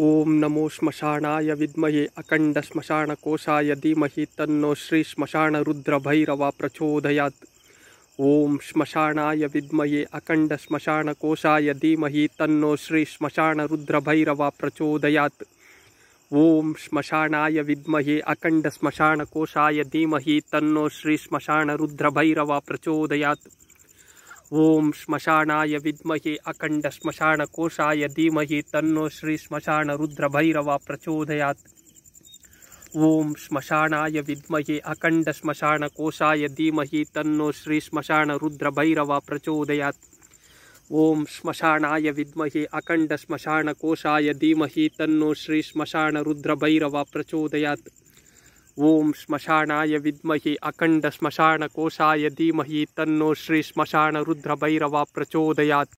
ओम नमो श्मशाणा विद्महे अखंड श्मशान कोशाय धीमहि तन्नो श्री श्मशान रुद्र भैरवा प्रचोदया ओम श्मशाणा विद्महे अखंड श्मशान कोशाय धीमहि तन्नो श्री श्मशान रुद्र भैरवा प्रचोदयात् ओम श्मशानाय विद्महे अखंड श्मशान कोशाय धीमहि तन्नो श्री श्मशान रुद्रभैरव प्रचोदयात् ओम श्मशानाय विद्महे अखंड श्मशान कोशाय धीमहि तन्नो श्री श्मशान रुद्रभैरव प्रचोदयात् ओम श्मशानाय विद्महे अखंड श्मशान कोशाय धीमहि तन्नो श्री श्मशान रुद्रभैरव प्रचोदयात् ओम श्मशानाय विद्महे अखंड श्मशानकोशाय धीमहि तन्नो श्री श्मशान रुद्र भैरव प्रचोदयात् ओम श्मशानाय विद्महे अखंड श्मशानकोशाय धीमहि तन्नो श्री श्मशान रुद्र भैरव प्रचोदयात्